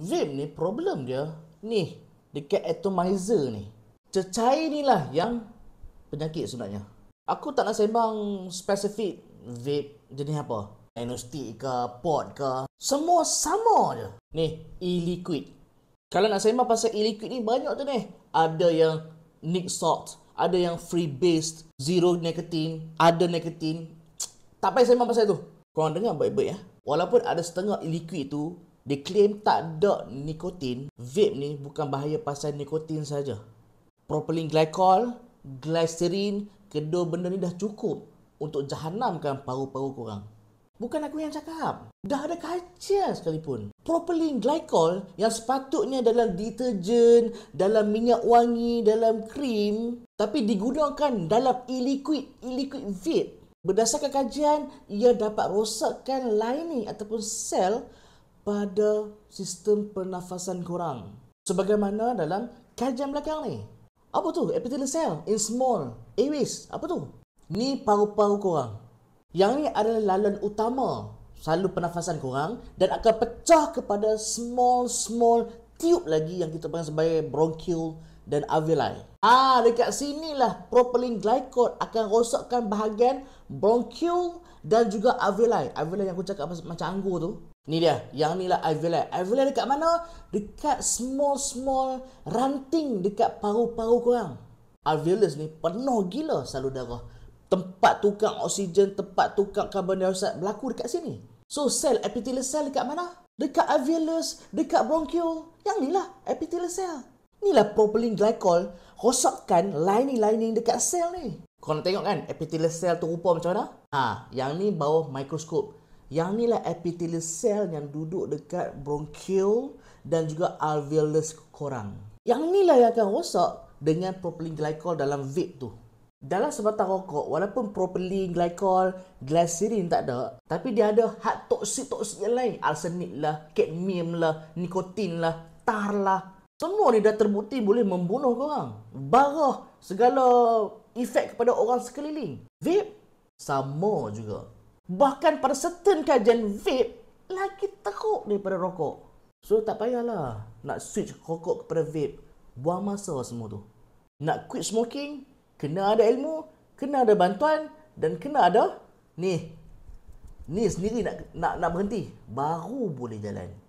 Vim ni problem dia ni dekat atomizer ni. Cecair ni lah yang penyakit sebenarnya. Aku tak nak sembang spesifik vape jenis apa. Nanostick ke, pod ke. Semua sama je. Ni, e-liquid. Kalau nak sembang pasal e-liquid ni banyak tu ni. Ada yang nick salt. Ada yang free based. Zero nicotine. Ada nicotine. Tak payah sembang pasal tu. Korang dengar baik-baik ya. Walaupun ada setengah e-liquid tu dia claim tak ada nikotin, vape ni bukan bahaya pasal nikotin saja. Propylene glycol, glycerin, kedua benda ni dah cukup untuk jahanamkan paru-paru korang. Bukan aku yang cakap. Dah ada kaca sekalipun. Propylene glycol yang sepatutnya dalam deterjen, dalam minyak wangi, dalam krim tapi digunakan dalam e-liquid, e-liquid vape. Berdasarkan kajian, ia dapat rosakkan lining ataupun sel pada sistem pernafasan korang. Sebagaimana dalam kajian belakang ni. Apa tu? Epithelial cell in small aways. Apa tu? Ni paru-paru korang. Yang ni adalah laluan utama salur pernafasan korang dan akan pecah kepada small-small tube lagi yang kita panggil sebagai bronchial dan alveoli. Ah, dekat sinilah propylene glycol akan rosakkan bahagian bronchial dan juga alveoli. Alveoli yang aku cakap macam anggur tu. Ni dia, yang ni lah alveoli. Alveoli dekat mana? Dekat small-small ranting dekat paru-paru korang. Alveolus ni penuh gila salur darah. Tempat tukang oksigen, tempat tukang karbon dioksida berlaku dekat sini. So, sel epithelial cell dekat mana? Dekat alveolus, dekat bronchial. Yang ni lah epithelial cell. Inilah propylene glycol rosakkan lining-lining dekat sel ni. Kau nak tengok kan epithelial cell tu rupa macam mana? Ha, yang ni bawah mikroskop. Yang ni lah epithelial cell yang duduk dekat bronchial dan juga alveolus korang. Yang ni lah yang akan rosak dengan propylene glycol dalam vape tu. Dalam sebatang rokok, walaupun propylene, glycol, glycerin tak ada, tapi dia ada hak toxic-toxic yang lain. Arsenik lah, cadmium lah, nikotin lah, tar lah, semua ni dah terbukti boleh membunuh korang. Barah segala efek kepada orang sekeliling. Vape sama juga. Bahkan pada certain kajian vape lagi teruk daripada rokok. So tak payahlah nak switch rokok kepada vape. Buang masa semua tu. Nak quit smoking, kena ada ilmu, kena ada bantuan dan kena ada ni. Ni sendiri nak nak nak berhenti baru boleh jalan.